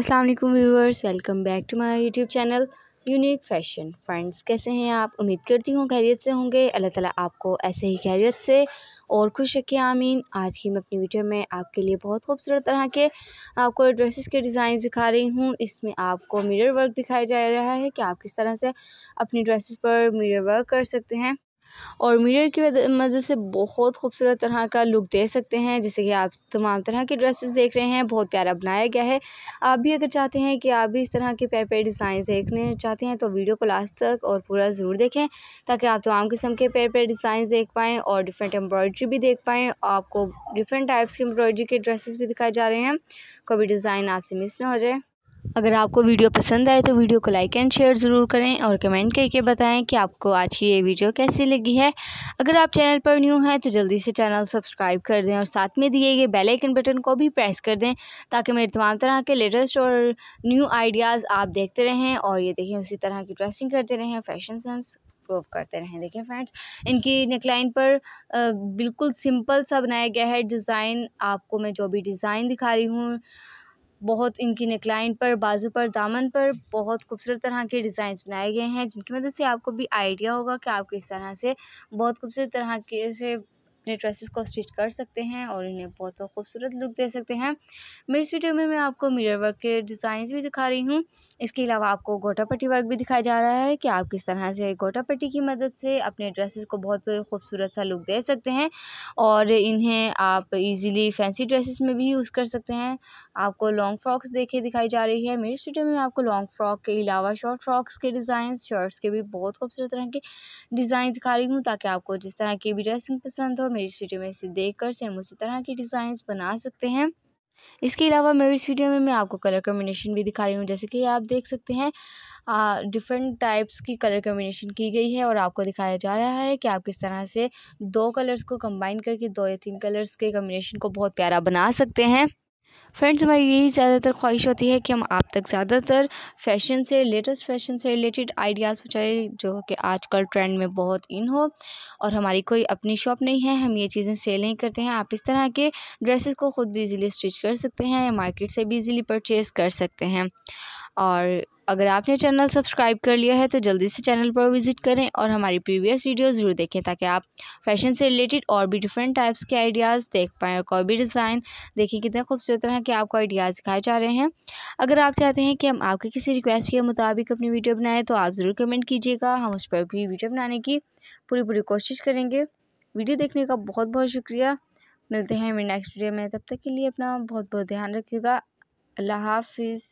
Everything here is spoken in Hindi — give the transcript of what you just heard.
अस्सलाम वालेकुम viewers welcome back to my YouTube channel unique fashion friends कैसे हैं आप उम्मीद करती हूँ खैरियत से होंगे अल्लाह ताला आपको ऐसे ही खैरियत से और खुश रखे आमीन आज की मैं अपनी वीडियो में आपके लिए बहुत खूबसूरत तरह के आपको ड्रेसेस के डिज़ाइन दिखा रही हूँ इसमें आपको मिरर वर्क दिखाया जा रहा है कि आप किस तरह से अपनी ड्रेसेस पर मिरर वर्क कर सकते हैं और मिरर की मदद से बहुत खूबसूरत तरह का लुक दे सकते हैं जैसे कि आप तमाम तरह के ड्रेसेस देख रहे हैं बहुत प्यारा बनाया गया है आप भी अगर चाहते हैं कि आप भी इस तरह के प्यारे प्यारे डिज़ाइन देखने चाहते हैं तो वीडियो को लास्ट तक और पूरा ज़रूर देखें ताकि आप तमाम किस्म के प्यारे प्यारे डिज़ाइन देख पाएँ और डिफरेंट एम्ब्रॉयड्री भी देख पाएँ आपको डिफरेंट टाइप्स की एम्ब्रॉयड्री के ड्रेसेस भी दिखाए जा रहे हैं कोई डिज़ाइन आपसे मिस ना हो जाए अगर आपको वीडियो पसंद आए तो वीडियो को लाइक एंड शेयर ज़रूर करें और कमेंट करके बताएं कि आपको आज की ये वीडियो कैसी लगी है अगर आप चैनल पर न्यू हैं तो जल्दी से चैनल सब्सक्राइब कर दें और साथ में दिए गए बेल आइकन बटन को भी प्रेस कर दें ताकि मेरे तमाम तरह के लेटेस्ट और न्यू आइडियाज़ आप देखते रहें और ये देखें उसी तरह की ड्रेसिंग करते रहें फैशन सेंस प्रूव करते रहें देखें फ्रेंड्स इनकी नेकलाइन पर बिल्कुल सिंपल सा बनाया गया है डिज़ाइन आपको मैं जो भी डिज़ाइन दिखा रही हूँ बहुत इनकी नेकलाइन पर बाजू पर दामन पर बहुत खूबसूरत तरह के डिज़ाइंस बनाए गए हैं जिनकी मदद से आपको भी आइडिया होगा कि आप किस तरह से बहुत खूबसूरत तरह के से अपने ड्रेसेस को स्टिच कर सकते हैं और इन्हें बहुत खूबसूरत लुक दे सकते हैं मेरी इस वीडियो में मैं आपको मिरर वर्क के डिज़ाइन भी दिखा रही हूँ इसके अलावा आपको गोटा पट्टी वर्क भी दिखाया जा रहा है कि आप किस तरह से गोटा पट्टी की मदद से अपने ड्रेसेस को बहुत खूबसूरत सा लुक दे सकते हैं और इन्हें आप इजीली फैंसी ड्रेसेस में भी यूज़ कर सकते हैं आपको लॉन्ग फ्रॉक्स देखे दिखाई जा रही है मेरी स्टूडियो में आपको लॉन्ग फ्रॉक के अलावा शॉर्ट फ्रॉक्स के डिज़ाइन शर्ट्स के भी बहुत खूबसूरत तरह के डिज़ाइन दिखा रही हूँ ताकि आपको जिस तरह की भी ड्रेसिंग पसंद हो मेरी इस वीडियो में इसे देख कर से हम उसी तरह की डिज़ाइंस बना सकते हैं इसके अलावा मैं इस वीडियो में मैं आपको कलर कम्बिनेशन भी दिखा रही हूँ जैसे कि आप देख सकते हैं डिफरेंट टाइप्स की कलर कम्बिनेशन की गई है और आपको दिखाया जा रहा है कि आप किस तरह से दो कलर्स को कंबाइन करके दो या तीन कलर्स के कम्बिनेशन को बहुत प्यारा बना सकते हैं फ्रेंड्स हमारी यही ज़्यादातर ख्वाहिश होती है कि हम आप तक ज़्यादातर फैशन से लेटेस्ट फैशन से रिलेटेड आइडियाज़ पहुँचाए जो कि आजकल ट्रेंड में बहुत इन हो और हमारी कोई अपनी शॉप नहीं है हम ये चीज़ें सेल नहीं करते हैं आप इस तरह के ड्रेसेस को ख़ुद भी इजीली स्टिच कर सकते हैं या मार्केट से भी इजीली परचेज़ कर सकते हैं और अगर आपने चैनल सब्सक्राइब कर लिया है तो जल्दी से चैनल पर विज़िट करें और हमारी प्रीवियस वीडियो ज़रूर देखें ताकि आप फैशन से रिलेटेड और भी डिफरेंट टाइप्स के आइडियाज़ देख पाएँ और कोई भी डिज़ाइन देखें कितना खूबसूरत तरह के आपको आइडियाज़ दिखाए जा रहे हैं अगर आप चाहते हैं कि हम आपके किसी रिक्वेस्ट के मुताबिक अपनी वीडियो बनाएँ तो आप ज़रूर कमेंट कीजिएगा हम उस पर भी वीडियो बनाने की पूरी पूरी कोशिश करेंगे वीडियो देखने का बहुत बहुत शुक्रिया मिलते हैं मेरे नेक्स्ट वीडियो में तब तक के लिए अपना बहुत बहुत ध्यान रखिएगा अल्लाह हाफिज़